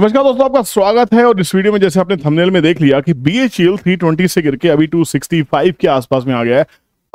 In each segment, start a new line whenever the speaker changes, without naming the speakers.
नमस्कार दोस्तों आपका स्वागत है और इस वीडियो में जैसे आपने थंबनेल में देख लिया कि बी 320 थ्री ट्वेंटी से गिर के अभी टू सिक्सटी फाइव के आसपास में आ गया है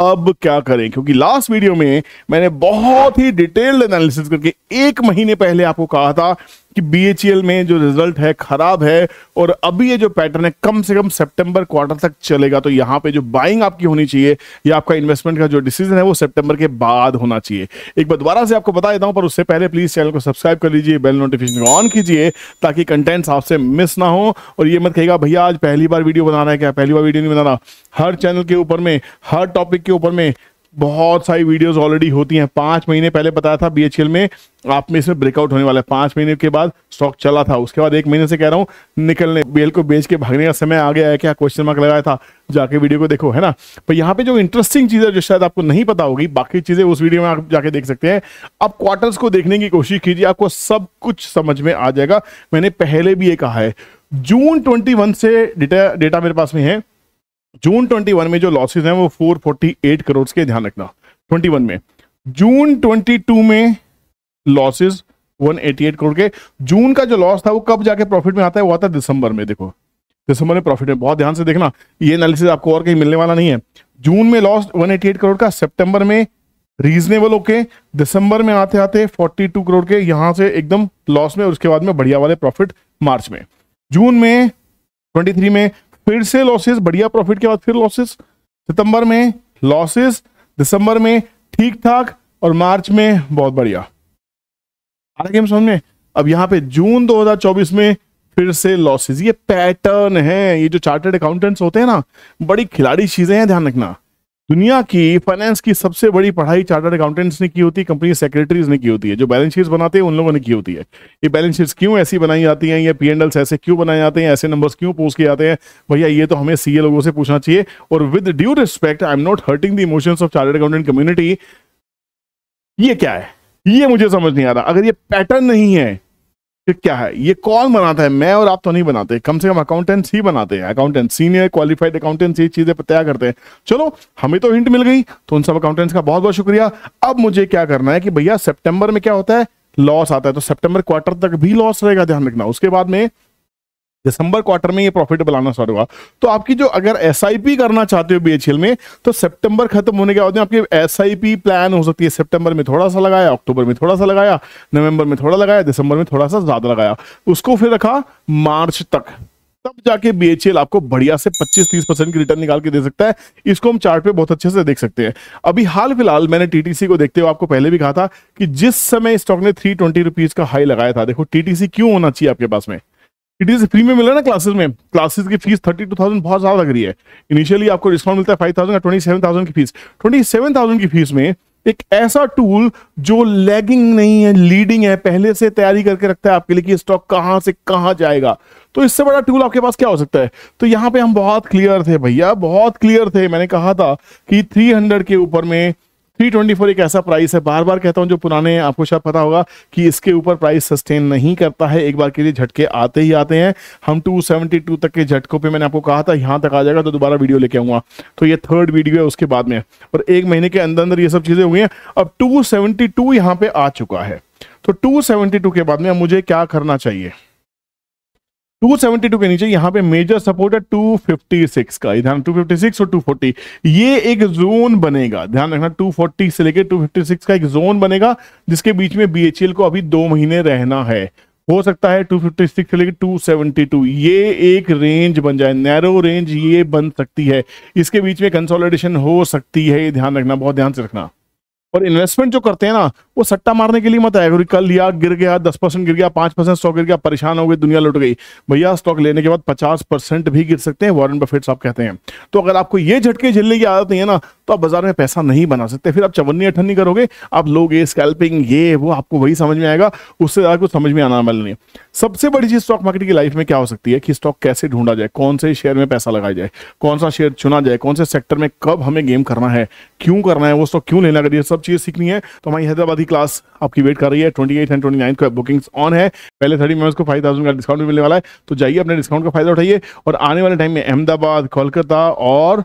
अब क्या करें क्योंकि लास्ट वीडियो में मैंने बहुत ही डिटेल्ड एनालिसिस करके एक महीने पहले आपको कहा था कि बी में जो रिजल्ट है खराब है और अभी ये जो पैटर्न है कम से कम सेप्टेम्बर क्वार्टर तक चलेगा तो यहाँ पे जो बाइंग आपकी होनी चाहिए या आपका इन्वेस्टमेंट का जो डिसीजन है वो सेप्टेम्बर के बाद होना चाहिए एक बार दोबारा से आपको बता देता हूँ पर उससे पहले प्लीज चैनल को सब्सक्राइब कर लीजिए बेल नोटिफिकेशन ऑन कीजिए ताकि कंटेंट्स आपसे मिस ना हो और ये मत कहेगा भैया आज पहली बार वीडियो बना रहा है क्या पहली बार वीडियो नहीं बना रहा हर चैनल के ऊपर में हर टॉपिक के ऊपर में बहुत सारी वीडियोस ऑलरेडी होती हैं पांच महीने पहले बताया था बीएचएल में आप में इसमें ब्रेकआउट होने वाला है पांच महीने के बाद स्टॉक चला था उसके बाद एक महीने से कह रहा हूँ निकलने बीएल को बेच के भागने का समय आ गया है क्या क्वेश्चन मार्क लगाया था जाके वीडियो को देखो है ना पर यहाँ पे जो इंटरेस्टिंग चीज है जो शायद आपको नहीं पता होगी बाकी चीजें उस वीडियो में आप जाके देख सकते हैं आप क्वार्टर्स को देखने की कोशिश कीजिए आपको सब कुछ समझ में आ जाएगा मैंने पहले भी ये कहा है जून ट्वेंटी से डेटा डेटा मेरे पास में है जून 21 में जो लॉसेज हैं वो 448 करोड़ के ध्यान रखना 21 में जून 22 में लॉसेज 188 करोड़ के जून का जो लॉस था वो कब जाके प्रॉफिट में आता है वो आता है दिसंबर में देखो दिसंबर में प्रॉफिट में बहुत ध्यान से देखना ये एनालिसिस आपको और कहीं मिलने वाला नहीं है जून में लॉस 188 करोड़ का सेप्टेम्बर में रीजनेबल ओके दिसंबर में आते आते 42 करोड़ के यहां से एकदम लॉस में और उसके बाद में बढ़िया वाले प्रॉफिट मार्च में जून में 23 में फिर से लॉसेस बढ़िया प्रॉफिट के बाद फिर लॉसेस सितंबर में लॉसेस दिसंबर में ठीक ठाक और मार्च में बहुत बढ़िया आ रहा समझ में अब यहां पे जून 2024 में फिर से लॉसेस ये पैटर्न है ये जो चार्टर्ड अकाउंटेंट्स होते हैं ना बड़ी खिलाड़ी चीजें हैं ध्यान रखना दुनिया की फाइनेंस की सबसे बड़ी पढ़ाई चार्टर्ड अकाउंटेंट्स ने की होती है कंपनी सेक्रेटरीज ने की होती है जो बैलेंस शीट्स बनाते हैं उन लोगों ने की होती है ये बैलेंस शीट्स क्यों ऐसी बनाई जाती हैं या पी एंडल्स ऐसे क्यों बनाए जाते हैं ऐसे नंबर्स क्यों पोस्ट किए जाते हैं भैया ये तो हमें सीए लोगों से पूछना चाहिए और with due respect I am not hurting the emotions of chartered accountant community ये क्या है ये मुझे समझ नहीं आ रहा अगर ये पैटर्न नहीं है कि क्या है ये कौन बनाता है मैं और आप तो नहीं बनाते कम से कम अकाउंटेंट्स ही बनाते हैं अकाउंटेंट सीनियर क्वालिफाइड अकाउंटेंट्स ये चीजें तय करते हैं चलो हमें तो हिंट मिल गई तो उन सब अकाउंटेंट्स का बहुत बहुत शुक्रिया अब मुझे क्या करना है कि भैया सेप्टेंबर में क्या होता है लॉस आता है तो सेप्टेम्बर क्वार्टर तक भी लॉस रहेगा ध्यान रखना उसके बाद में दिसंबर क्वार्टर में ये प्रॉफिटेबल आना स्टार्ट होगा तो आपकी जो अगर एस करना चाहते हो बी में तो सेप्टेम्बर खत्म होने के बाद में आपकी एस प्लान हो सकती है सेप्टेम्बर में थोड़ा सा लगाया अक्टूबर में थोड़ा सा लगाया नवंबर में थोड़ा लगाया दिसंबर में थोड़ा सा ज्यादा लगाया उसको फिर रखा मार्च तक तब जाके बी आपको बढ़िया से 25-30 परसेंट की रिटर्न निकाल के दे सकता है इसको हम चार्ट पे बहुत अच्छे से देख सकते हैं अभी हाल फिलहाल मैंने टीटीसी को देखते हुए आपको पहले भी कहा था कि जिस समय स्टॉक ने थ्री ट्वेंटी का हाई लगाया था देखो टीटीसी क्यों होना चाहिए आपके पास में इट इज फ्री में मिला ना क्लासेस में क्लासेस की फीस थर्टी टू थाउजेंड बहुत ज्यादा लग रही है इनिशियली आपको डिस्काउंट मिलता है five thousand twenty seven thousand की फीस ट्वेंटी सेवन थाउजेंड की फीस में एक ऐसा टूल जो लैगिंग नहीं है लीडिंग है पहले से तैयारी करके रखता है आपके लिए कि स्टॉक कहां से कहां जाएगा तो इससे बड़ा टूल आपके पास क्या हो सकता है तो यहां पे हम बहुत क्लियर थे भैया बहुत क्लियर थे मैंने कहा था कि 300 के ऊपर में थ्री ट्वेंटी फोर एक ऐसा प्राइस है बार बार कहता हूँ जो पुराने आपको शायद पता होगा कि इसके ऊपर प्राइस सस्टेन नहीं करता है एक बार के लिए झटके आते ही आते हैं हम टू सेवेंटी टू तक के झटकों पे मैंने आपको कहा था यहाँ तक आ जाएगा तो दोबारा वीडियो लेके आऊंगा तो ये थर्ड वीडियो है उसके बाद में और एक महीने के अंदर अंदर ये सब चीजें हुई हैं अब टू सेवेंटी टू यहाँ पे आ चुका है तो टू सेवेंटी टू के बाद में मुझे क्या करना चाहिए 272 के नीचे यहाँ पे मेजर सपोर्ट है 256 का ध्यान 256 और 240 ये एक जोन बनेगा ध्यान रखना 240 से लेके 256 का एक जोन बनेगा जिसके बीच में बीएचईएल को अभी दो महीने रहना है हो सकता है 256 से लेके 272 ये एक रेंज बन जाए नैरो रेंज ये बन सकती है इसके बीच में कंसोलिडेशन हो सकती है ये ध्यान रखना बहुत ध्यान से रखना और इन्वेस्टमेंट जो करते हैं ना वो सट्टा मारने के लिए मत आया करो कल लिया गिर गया दस परसेंट गिर गया पांच परसेंट स्टॉक गिर गया परेशान हो गई दुनिया लुट गई भैया स्टॉक लेने के बाद पचास परसेंट भी गिर सकते हैं वॉरेन बफेट साहब कहते हैं तो अगर आपको ये झटके झेलने की आदत नहीं है ना तो आप बाजार में पैसा नहीं बना सकते फिर आप चवन्नी अठन्नी करोगे आप ये स्कैल्पिंग ये वो आपको वही समझ में आएगा उससे ज्यादा कुछ समझ में आना वाला नहीं सबसे बड़ी चीज स्टॉक मार्केट की लाइफ में क्या हो सकती है कि स्टॉक कैसे ढूंढा जाए कौन से शेयर में पैसा लगाया जाए कौन सा शेयर चुना जाए कौन से सेक्टर में कब हमें गेम करना है क्यों करना है वो स्टॉक क्यों लेना करिए सब चीज सीखनी है तो हमारी हैदराबाद आधी क्लास आपकी वेट कर रही है twenty eight and twenty nine को बुकिंग्स ऑन है पहले थर्टी मेंबर्स को फाइव थाउजेंड का डिस्काउंट भी मिलने वाला है तो जाइए अपने डिस्काउंट का फायदा उठाइए और आने वाले टाइम में अहमदाबाद कोलकाता और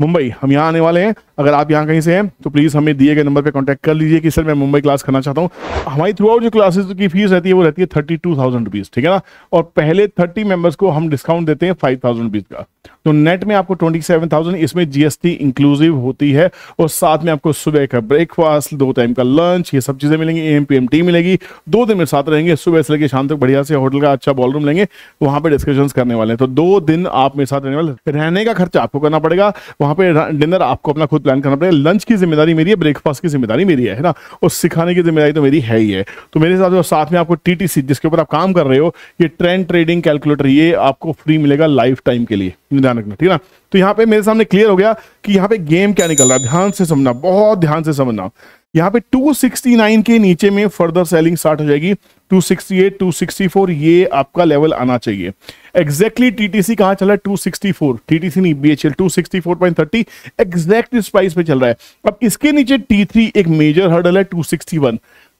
मुंबई हम यहाँ आने वाले हैं अगर आप यहाँ कहीं से हैं तो प्लीज़ हमें दिए गए नंबर पर कॉन्टैक्ट कर लीजिए कि सर मैं मुंबई क्लास करना चाहता हूँ हमारी थ्रू आउट जो क्लासेस की फीस रहती है वो रहती है थर्टी टू थाउजेंड रुपीज़ ठीक है ना और पहले थर्टी मेंबर्स को हम डिस्काउंट देते हैं फाइव थाउजेंड रुपीज़ का तो नेट में आपको ट्वेंटी सेवन थाउजेंड इसमें जीएसटी इंक्लूसिव होती है और साथ में आपको सुबह का ब्रेकफास्ट दो टाइम का लंच ये सब चीज़ें मिलेंगी A M P M T मिलेगी दो दिन मेरे साथ रहेंगे सुबह से लेकर शाम तक बढ़िया से होटल का अच्छा बॉलरूम लेंगे वहाँ पर डिस्कशन करने वाले हैं तो दो दिन आप मेरे साथ रहने वाले रहने का खर्चा आपको करना पड़ेगा वहाँ पे डिनर आपको अपना खुद प्लान करना पड़ेगा लंच की जिम्मेदारी मेरी है ब्रेकफास्ट की जिम्मेदारी मेरी है ना और सिखाने की जिम्मेदारी तो मेरी है ही है तो मेरे हिसाब से साथ में आपको टीटीसी जिसके ऊपर आप काम कर रहे हो ये ट्रेंड ट्रेडिंग कैलकुलेटर ये आपको फ्री मिलेगा लाइफ टाइम के लिए ध्यान रखना ठीक है ना तो यहाँ पे मेरे सामने क्लियर हो गया कि यहाँ पे गेम क्या निकल रहा है ध्यान से समझना बहुत ध्यान से समझना यहाँ पे 269 के नीचे में फर्दर सेलिंग स्टार्ट हो जाएगी 268, 264 ये आपका लेवल आना चाहिए एग्जैक्टली सी कहाँ चल रहा है 264 टीटीसी नहीं बीएचएल 264.30 एग्जैक्ट इस प्राइस पे चल रहा है अब इसके नीचे T3 एक मेजर हर्डल है 261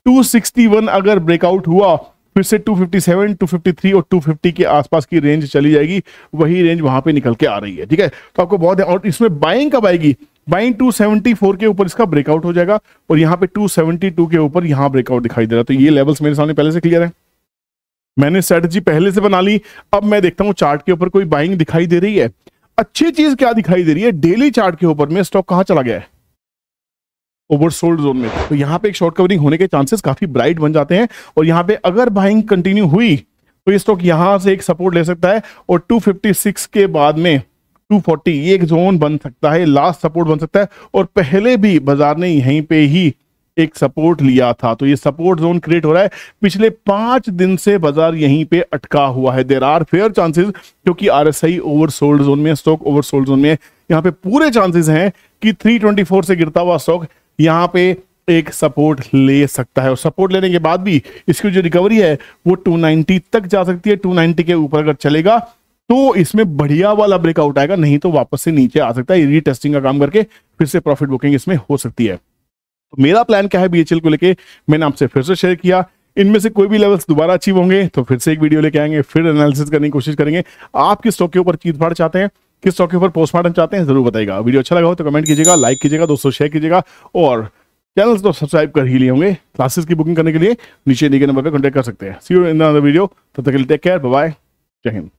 261 अगर ब्रेकआउट हुआ फिर से 257, 253 और 250 के आसपास की रेंज चली जाएगी वही रेंज वहां पे निकल के आ रही है ठीक है तो आपको बहुत और इसमें बाइंग कब आएगी बाइंग 274 के ऊपर इसका ब्रेकआउट हो जाएगा और यहाँ पे 272 के ऊपर यहाँ ब्रेकआउट दिखाई दे रहा है तो ये लेवल्स मेरे सामने पहले से क्लियर है मैंने स्ट्रेटजी पहले से बना ली अब मैं देखता हूँ चार्ट के ऊपर कोई बाइंग दिखाई दे रही है अच्छी चीज क्या दिखाई दे रही है डेली चार्ट के ऊपर में स्टॉक कहाँ चला गया है ओवरसोल्ड जोन में तो यहाँ पे एक शॉर्ट कवरिंग होने के चांसेस काफी ब्राइट बन जाते हैं और यहाँ पे अगर बाइंग कंटिन्यू हुई तो ये स्टॉक यहाँ से एक सपोर्ट ले सकता है और 256 के बाद में 240 ये एक जोन बन सकता है लास्ट सपोर्ट बन सकता है और पहले भी बाजार ने यहीं पे ही एक सपोर्ट लिया था तो ये सपोर्ट जोन क्रिएट हो रहा है पिछले पांच दिन से बाजार यहीं पे अटका हुआ है देर आर फेयर चांसेस क्योंकि R S I oversold zone में स्टॉक ओवरसोल्ड जोन में यहाँ पे पूरे चांसेस हैं कि 324 से गिरता हुआ स्टॉक यहाँ पे एक सपोर्ट ले सकता है और सपोर्ट लेने के बाद भी इसकी जो रिकवरी है वो 290 तक जा सकती है 290 के ऊपर अगर चलेगा तो इसमें बढ़िया वाला ब्रेकआउट आएगा नहीं तो वापस से नीचे आ सकता है रीटेस्टिंग का काम करके फिर से प्रॉफिट बुकिंग इसमें हो सकती है तो मेरा प्लान क्या है बीएचएल को लेके मैंने आपसे फिर से शेयर किया इनमें से कोई भी लेवल्स दोबारा अचीव होंगे तो फिर से एक वीडियो लेके आएंगे फिर एनालिसिस करने की कोशिश करेंगे आप किस स्टॉक के ऊपर चीज फाड़ चाहते हैं किस स्टॉक के ऊपर पोस्टमार्टम चाहते हैं जरूर बताएगा वीडियो अच्छा लगा हो तो कमेंट कीजिएगा लाइक कीजिएगा दोस्तों शेयर कीजिएगा और चैनल तो सब्सक्राइब कर ही लिए होंगे क्लासेस की बुकिंग करने के लिए नीचे नीचे नंबर पर कॉन्टेक्ट कर सकते हैं सी यू इन वीडियो तब तक के लिए टेक केयर बाय जय हिंद